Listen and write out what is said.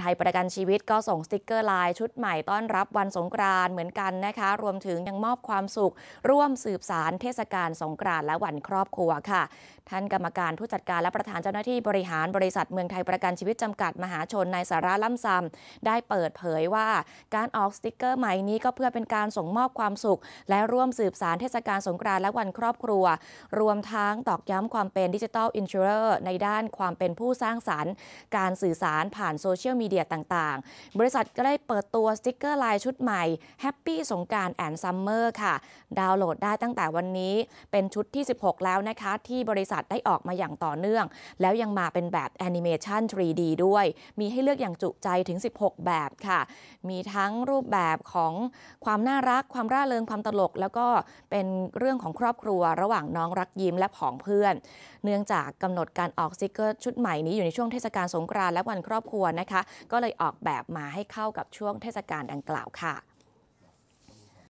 ไทยประกันชีวิตก็ส่งสติกเกอร์ลายชุดใหม่ต้อนรับวันสงกรานเหมือนกันนะคะรวมถึงยังมอบความสุข ร่วมสืบสารเทศกาลสงกรานและวันครอบครัวค่ะท่านกรรมการผู้จัดการและประธานเจ้าหน้าที่บริหารบริษัท เมืองไทยประกันชีวิตจำกัดมหาชนนายสาระล่ำซำได้เปิดเผยว่า การออกสติกเกอร์ ใหม่นี้ก็เพื่อเป็นการส่งมอบความสุข และร่วมสืบสารเทศกาลสงกรานและวันครอบครัว รวมทั้งตอกย้ำความเป็นดิจิทัลอินชูเรอร์ในด้านความเป็นผู้สร้างสารรค์ การสื่อสารผ่านโซเชียลมีีเดียต่างๆ บริษัทก็ได้เปิดตัวสติกเกอร์ลายชุดใหม่ Happy สงการแอนซัมเมอร์ค่ะ ดาวน์โหลดได้ตั้งแต่วันนี้ เป็นชุดที่ 16 แล้วนะคะ ที่บริษัทได้ออกมาอย่างต่อเนื่อง แล้วยังมาเป็นแบบแอนิเมชัน 3D ด้วย มีให้เลือกอย่างจุใจถึง 16 แบบค่ะ มีทั้งรูปแบบของความน่ารัก ความร่าเริงความตลก แล้วก็เป็นเรื่องของครอบครัว ระหว่างน้องรักยิ้มและของเพื่อน เนื่องจากกำหนดการออกสติกเกอร์ชุดใหม่ นี้อยู่ในช่วงเทศกาลสงกรานต์และวันครอบครัวนะคะก็เลยออกแบบมาให้เข้ากับช่วงเทศกาลดังกล่าวค่ะ